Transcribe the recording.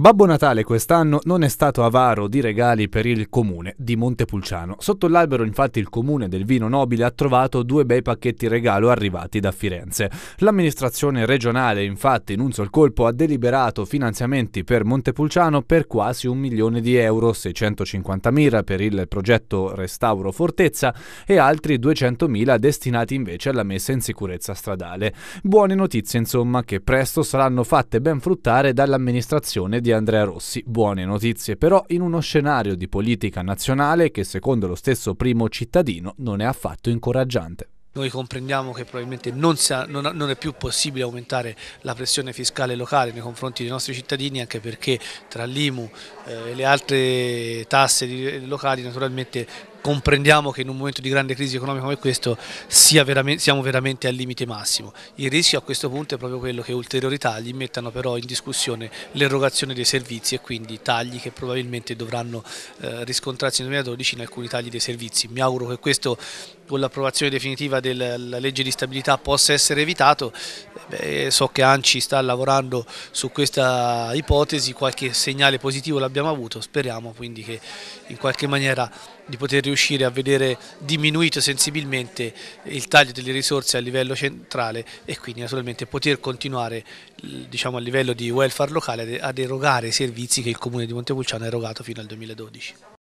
Babbo Natale quest'anno non è stato avaro di regali per il comune di Montepulciano. Sotto l'albero infatti il comune del vino nobile ha trovato due bei pacchetti regalo arrivati da Firenze. L'amministrazione regionale infatti in un sol colpo ha deliberato finanziamenti per Montepulciano per quasi un milione di euro, 650.000 per il progetto Restauro Fortezza e altri 200.000 destinati invece alla messa in sicurezza stradale. Buone notizie insomma che presto saranno fatte ben fruttare dall'amministrazione di di Andrea Rossi buone notizie, però in uno scenario di politica nazionale che secondo lo stesso primo cittadino non è affatto incoraggiante. Noi comprendiamo che probabilmente non, sia, non, non, è più possibile aumentare la pressione fiscale locale nei confronti dei nostri cittadini anche perché tra l'IMU eh, e le altre tasse di, locali naturalmente comprendiamo che in un momento di grande crisi economica come questo veramente, siamo veramente al limite massimo. Il rischio a questo punto è proprio quello che ulteriori tagli mettano però in discussione l'erogazione dei servizi e quindi tagli che probabilmente dovranno eh, riscontrarsi nel 2012 in alcuni tagli dei servizi. Mi auguro che questo con l'approvazione definitiva della legge di stabilità possa essere evitato, Beh, so che Anci sta lavorando su questa ipotesi, qualche segnale positivo l'abbiamo avuto, speriamo quindi che in qualche maniera di poter riuscire a vedere diminuito sensibilmente il taglio delle risorse a livello centrale e quindi naturalmente poter continuare diciamo, a livello di welfare locale ad erogare i servizi che il Comune di Montepulciano ha erogato fino al 2012.